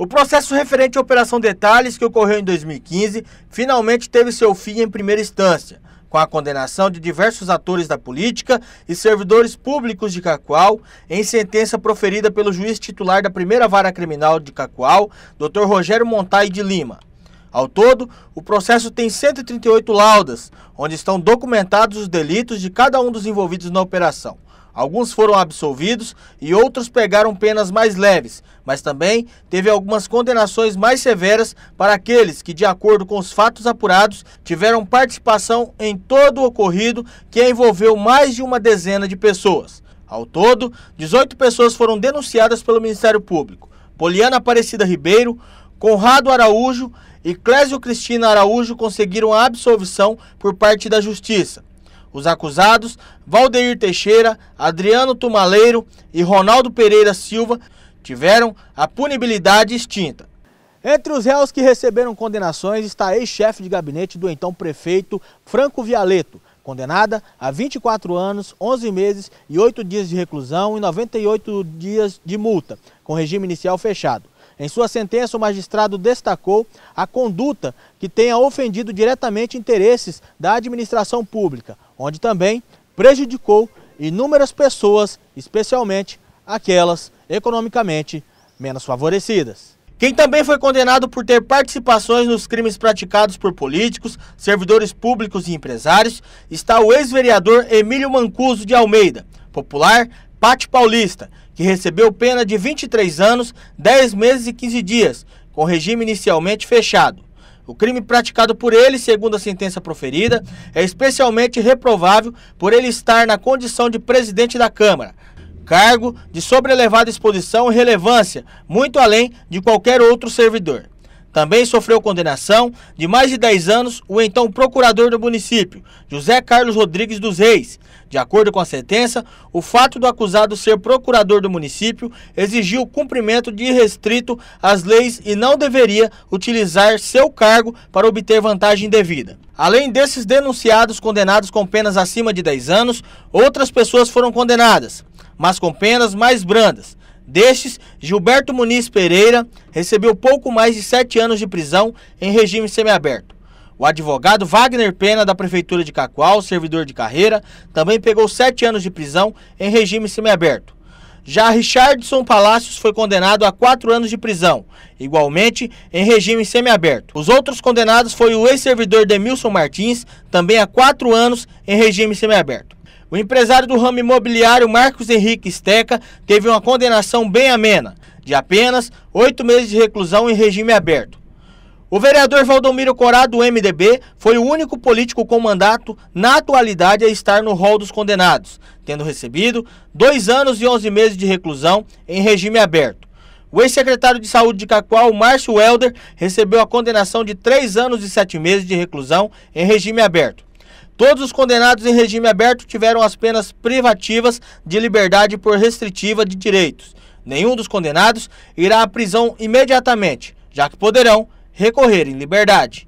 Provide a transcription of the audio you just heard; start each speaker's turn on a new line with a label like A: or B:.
A: O processo referente à Operação Detalhes, que ocorreu em 2015, finalmente teve seu fim em primeira instância, com a condenação de diversos atores da política e servidores públicos de Cacoal, em sentença proferida pelo juiz titular da primeira vara criminal de Cacoal, Dr. Rogério Montai de Lima. Ao todo, o processo tem 138 laudas, onde estão documentados os delitos de cada um dos envolvidos na operação. Alguns foram absolvidos e outros pegaram penas mais leves, mas também teve algumas condenações mais severas para aqueles que, de acordo com os fatos apurados, tiveram participação em todo o ocorrido que envolveu mais de uma dezena de pessoas. Ao todo, 18 pessoas foram denunciadas pelo Ministério Público. Poliana Aparecida Ribeiro, Conrado Araújo e Clésio Cristina Araújo conseguiram a absolvição por parte da Justiça. Os acusados, Valdeir Teixeira, Adriano Tumaleiro e Ronaldo Pereira Silva, tiveram a punibilidade extinta. Entre os réus que receberam condenações está ex-chefe de gabinete do então prefeito Franco Vialeto, condenada a 24 anos, 11 meses e 8 dias de reclusão e 98 dias de multa, com regime inicial fechado. Em sua sentença, o magistrado destacou a conduta que tenha ofendido diretamente interesses da administração pública onde também prejudicou inúmeras pessoas, especialmente aquelas economicamente menos favorecidas. Quem também foi condenado por ter participações nos crimes praticados por políticos, servidores públicos e empresários está o ex-vereador Emílio Mancuso de Almeida, popular Pátio Paulista, que recebeu pena de 23 anos, 10 meses e 15 dias, com regime inicialmente fechado. O crime praticado por ele, segundo a sentença proferida, é especialmente reprovável por ele estar na condição de presidente da Câmara, cargo de sobrelevada exposição e relevância, muito além de qualquer outro servidor. Também sofreu condenação de mais de 10 anos o então procurador do município, José Carlos Rodrigues dos Reis. De acordo com a sentença, o fato do acusado ser procurador do município exigiu o cumprimento de restrito às leis e não deveria utilizar seu cargo para obter vantagem devida. Além desses denunciados condenados com penas acima de 10 anos, outras pessoas foram condenadas, mas com penas mais brandas. Destes, Gilberto Muniz Pereira recebeu pouco mais de sete anos de prisão em regime semiaberto. O advogado Wagner Pena, da Prefeitura de Cacoal, servidor de carreira, também pegou sete anos de prisão em regime semiaberto. Já Richardson Palacios foi condenado a quatro anos de prisão, igualmente em regime semiaberto. Os outros condenados foi o ex-servidor Demilson Martins, também a quatro anos em regime semiaberto. O empresário do ramo imobiliário Marcos Henrique Steca teve uma condenação bem amena, de apenas oito meses de reclusão em regime aberto. O vereador Valdomiro Corado, do MDB, foi o único político com mandato na atualidade a estar no rol dos condenados, tendo recebido dois anos e onze meses de reclusão em regime aberto. O ex-secretário de Saúde de Cacoal, Márcio Helder, recebeu a condenação de três anos e sete meses de reclusão em regime aberto. Todos os condenados em regime aberto tiveram as penas privativas de liberdade por restritiva de direitos. Nenhum dos condenados irá à prisão imediatamente, já que poderão recorrer em liberdade.